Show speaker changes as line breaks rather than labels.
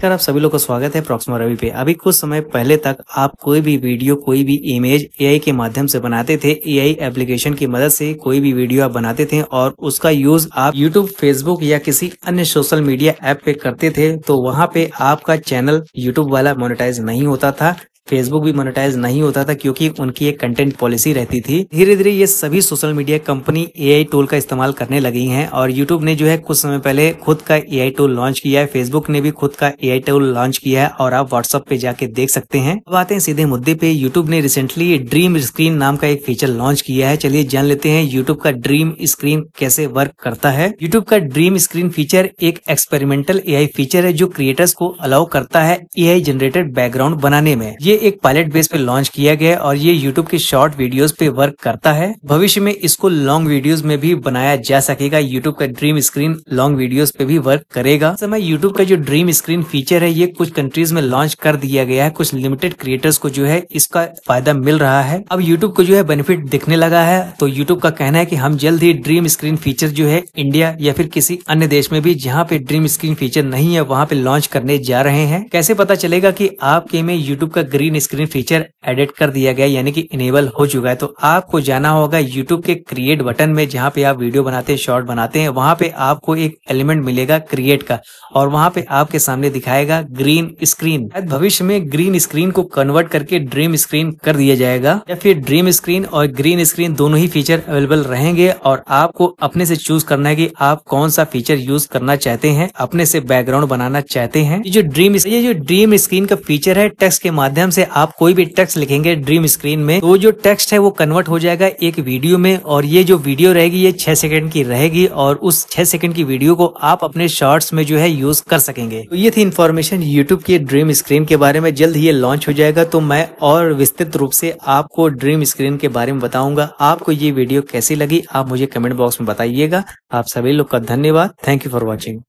खैर आप सभी लोग का स्वागत है प्रॉक्सिमा रवि पे अभी कुछ समय पहले तक आप कोई भी वीडियो कोई भी इमेज एआई के माध्यम से बनाते थे एआई एप्लीकेशन की मदद से कोई भी वीडियो आप बनाते थे और उसका यूज आप यूट्यूब फेसबुक या किसी अन्य सोशल मीडिया ऐप पे करते थे तो वहाँ पे आपका चैनल यूट्यूब वाला मोनिटाइज नहीं होता था फेसबुक भी मोनेटाइज नहीं होता था क्योंकि उनकी एक कंटेंट पॉलिसी रहती थी धीरे धीरे ये सभी social media company AI tool का इस्तेमाल करने लगी हैं और यूट्यूब ने जो है कुछ समय पहले खुद का एआई टूल लॉन्च किया है फेसबुक ने भी खुद का एआई टूल लॉन्च किया है और आप व्हाट्सएप पे जाके देख सकते हैं अब आते हैं सीधे मुद्दे पे यूट्यूब ने रिसेंटली ड्रीम स्क्रीन नाम का एक फीचर लॉन्च किया है चलिए जान लेते हैं यूट्यूब का ड्रीम स्क्रीन कैसे वर्क करता है यूट्यूब का ड्रीम स्क्रीन फीचर एक एक्सपेरिमेंटल ए फीचर है जो क्रिएटर्स को अलाउ करता है ए जनरेटेड बैकग्राउंड बनाने में ये ये एक पायलट बेस पे लॉन्च किया गया और ये यूट्यूब के शॉर्ट वीडियोस पे वर्क करता है भविष्य में इसको लॉन्ग वीडियोस में भी बनाया जा सकेगा यूट्यूब का ड्रीम स्क्रीन लॉन्ग वीडियोस पे भी वर्क करेगा समय यूट्यूब का जो ड्रीम स्क्रीन फीचर है ये कुछ कंट्रीज में लॉन्च कर दिया गया है कुछ लिमिटेड क्रिएटर्स को जो है इसका फायदा मिल रहा है अब यूट्यूब को जो है बेनिफिट दिखने लगा है तो यूट्यूब का कहना है की हम जल्द ही ड्रीम स्क्रीन फीचर जो है इंडिया या फिर किसी अन्य देश में भी जहाँ पे ड्रीम स्क्रीन फीचर नहीं है वहाँ पे लॉन्च करने जा रहे हैं कैसे पता चलेगा की आपके में यूट्यूब का ग्रीन स्क्रीन फीचर एडिट कर दिया गया यानी कि इनेबल हो चुका है तो आपको जाना होगा यूट्यूब के क्रिएट बटन में जहाँ पे आप वीडियो बनाते हैं शॉर्ट बनाते हैं वहां पे आपको एक एलिमेंट मिलेगा क्रिएट का और वहां पे आपके सामने दिखाएगा ग्रीन स्क्रीन भविष्य में ग्रीन स्क्रीन को कन्वर्ट करके ड्रीम स्क्रीन कर दिया जाएगा या फिर ड्रीम स्क्रीन और ग्रीन स्क्रीन दोनों ही फीचर अवेलेबल रहेंगे और आपको अपने से चूज करना है की आप कौन सा फीचर यूज करना चाहते हैं अपने से बैकग्राउंड बनाना चाहते हैं ये जो ड्रीम ये जो ड्रीम स्क्रीन का फीचर है टेक्स्ट के माध्यम माध्यम से आप कोई भी टेक्स्ट लिखेंगे ड्रीम स्क्रीन में तो जो टेक्स्ट है वो कन्वर्ट हो जाएगा एक वीडियो में और ये जो वीडियो रहेगी ये छह सेकंड की रहेगी और उस छह सेकंड की वीडियो को आप अपने शॉर्ट्स में जो है यूज कर सकेंगे तो ये थी इन्फॉर्मेशन यूट्यूब की ड्रीम स्क्रीन के बारे में जल्द ये लॉन्च हो जाएगा तो मैं और विस्तृत रूप से आपको ड्रीम स्क्रीन के बारे में बताऊंगा आपको ये वीडियो कैसी लगी आप मुझे कमेंट बॉक्स में बताइएगा आप सभी लोग का धन्यवाद थैंक यू फॉर वॉचिंग